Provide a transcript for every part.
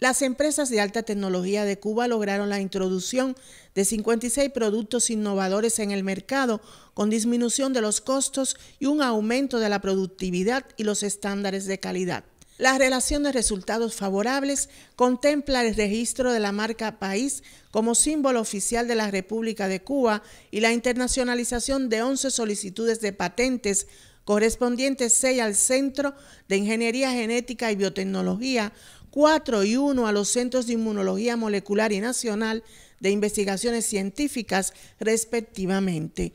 Las empresas de alta tecnología de Cuba lograron la introducción de 56 productos innovadores en el mercado con disminución de los costos y un aumento de la productividad y los estándares de calidad. La relación de resultados favorables contempla el registro de la marca País como símbolo oficial de la República de Cuba y la internacionalización de 11 solicitudes de patentes correspondientes 6 al Centro de Ingeniería Genética y Biotecnología, 4 y 1 a los Centros de Inmunología Molecular y Nacional de Investigaciones Científicas, respectivamente.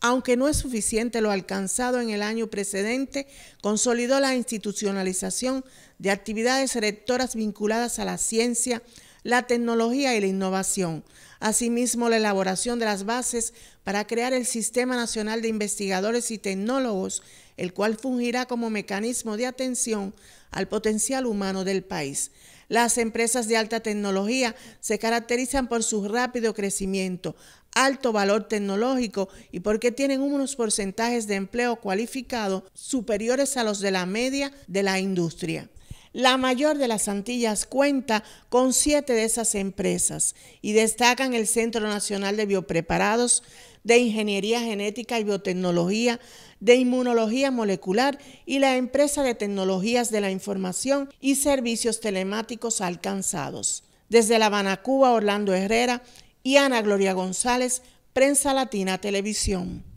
Aunque no es suficiente lo alcanzado en el año precedente, consolidó la institucionalización de actividades rectoras vinculadas a la ciencia, la tecnología y la innovación, asimismo la elaboración de las bases para crear el Sistema Nacional de Investigadores y Tecnólogos, el cual fungirá como mecanismo de atención al potencial humano del país. Las empresas de alta tecnología se caracterizan por su rápido crecimiento, alto valor tecnológico y porque tienen unos porcentajes de empleo cualificado superiores a los de la media de la industria. La mayor de las Antillas cuenta con siete de esas empresas y destacan el Centro Nacional de Biopreparados, de Ingeniería Genética y Biotecnología, de Inmunología Molecular y la empresa de Tecnologías de la Información y Servicios Telemáticos Alcanzados. Desde La Habana, Cuba, Orlando Herrera y Ana Gloria González, Prensa Latina Televisión.